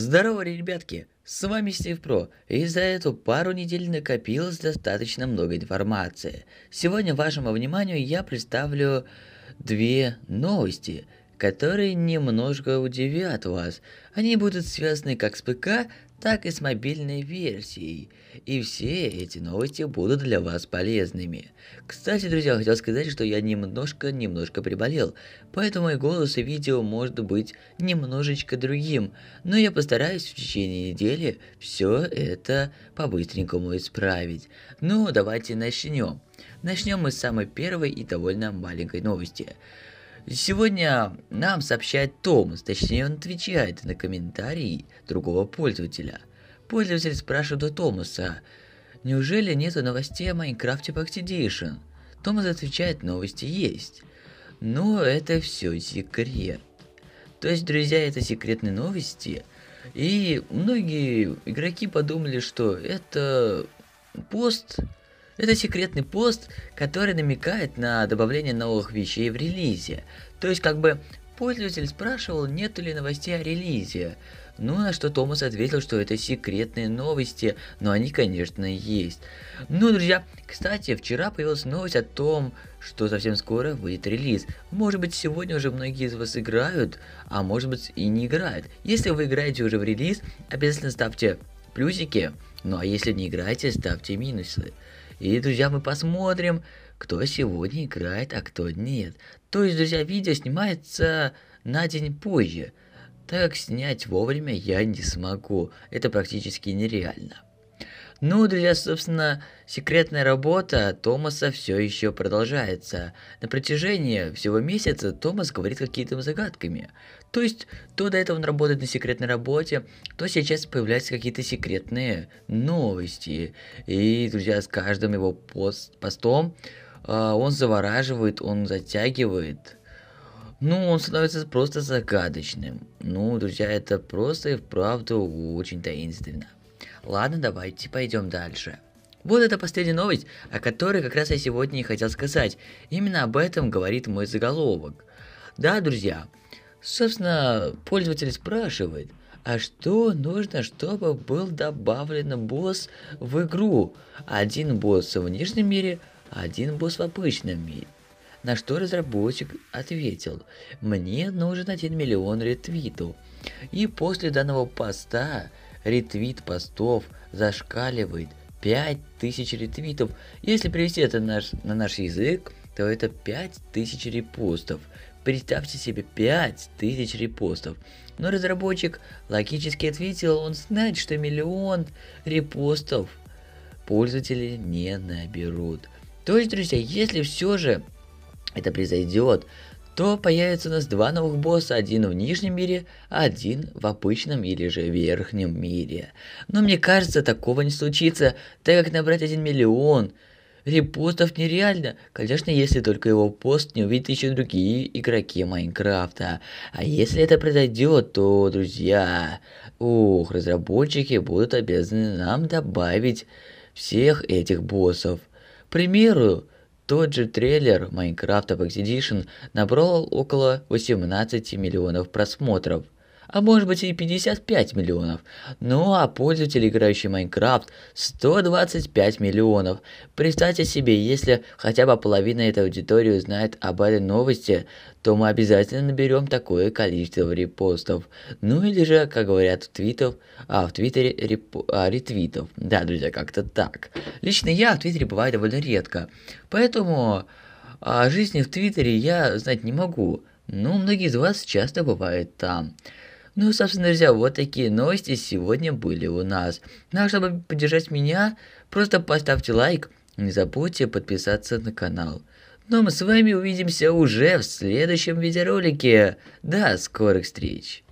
Здорово, ребятки! С вами Стив Про, и за эту пару недель накопилось достаточно много информации. Сегодня вашему вниманию я представлю две новости, которые немножко удивят вас. Они будут связаны как с ПК, так и с мобильной версией. И все эти новости будут для вас полезными. Кстати, друзья, хотел сказать, что я немножко-немножко приболел, поэтому мой голос и видео может быть немножечко другим, но я постараюсь в течение недели все это по-быстренькому исправить. Ну, давайте начнем. Начнем мы с самой первой и довольно маленькой новости. Сегодня нам сообщает Томас, точнее он отвечает на комментарий другого пользователя. Пользователь спрашивает у Томаса, неужели нету новостей о Майнкрафте Pactidation? Томас отвечает, новости есть. Но это все секрет. То есть, друзья, это секретные новости. И многие игроки подумали, что это пост это секретный пост, который намекает на добавление новых вещей в релизе. То есть как бы пользователь спрашивал, нет ли новостей о релизе. Ну, на что Томас ответил, что это секретные новости, но они, конечно, есть. Ну, друзья, кстати, вчера появилась новость о том, что совсем скоро выйдет релиз. Может быть, сегодня уже многие из вас играют, а может быть и не играют. Если вы играете уже в релиз, обязательно ставьте плюсики, ну а если не играете, ставьте минусы. И, друзья, мы посмотрим, кто сегодня играет, а кто нет. То есть, друзья, видео снимается на день позже. Так снять вовремя я не смогу. Это практически нереально. Ну, друзья, собственно, секретная работа Томаса все еще продолжается. На протяжении всего месяца Томас говорит какими-то загадками. То есть, то до этого он работает на секретной работе, то сейчас появляются какие-то секретные новости. И, друзья, с каждым его пост, постом э, он завораживает, он затягивает. Ну, он становится просто загадочным. Ну, друзья, это просто и вправду очень таинственно. Ладно, давайте пойдем дальше. Вот это последняя новость, о которой как раз я сегодня и хотел сказать. Именно об этом говорит мой заголовок. Да, друзья, собственно, пользователь спрашивает, а что нужно, чтобы был добавлен босс в игру? Один босс в нижнем мире, один босс в обычном мире. На что разработчик ответил, мне нужен 1 миллион ретвитов. И после данного поста ретвит постов зашкаливает 5000 ретвитов. Если привести это на наш, на наш язык, то это 5000 репостов. Представьте себе 5000 репостов. Но разработчик логически ответил, он знает, что миллион репостов пользователи не наберут. То есть, друзья, если все же это произойдет, то появится у нас два новых босса, один в нижнем мире, один в обычном или же верхнем мире. Но мне кажется, такого не случится, так как набрать один миллион репостов нереально, конечно, если только его пост не увидят еще другие игроки Майнкрафта. А если это произойдет, то, друзья, ух, разработчики будут обязаны нам добавить всех этих боссов. К примеру, тот же трейлер Minecraft Expedition набрал около 18 миллионов просмотров а может быть и 55 миллионов. Ну а пользователи, играющие Майнкрафт, 125 миллионов. Представьте себе, если хотя бы половина этой аудитории узнает об этой новости, то мы обязательно наберем такое количество репостов. Ну или же, как говорят в твитов, а в твиттере реп... а, ретвитов. Да, друзья, как-то так. Лично я в твиттере бываю довольно редко, поэтому о а, жизни в твиттере я знать не могу. Но ну, многие из вас часто бывают там. Ну, собственно, друзья, вот такие новости сегодня были у нас. Ну, а чтобы поддержать меня, просто поставьте лайк. Не забудьте подписаться на канал. Ну, а мы с вами увидимся уже в следующем видеоролике. До скорых встреч!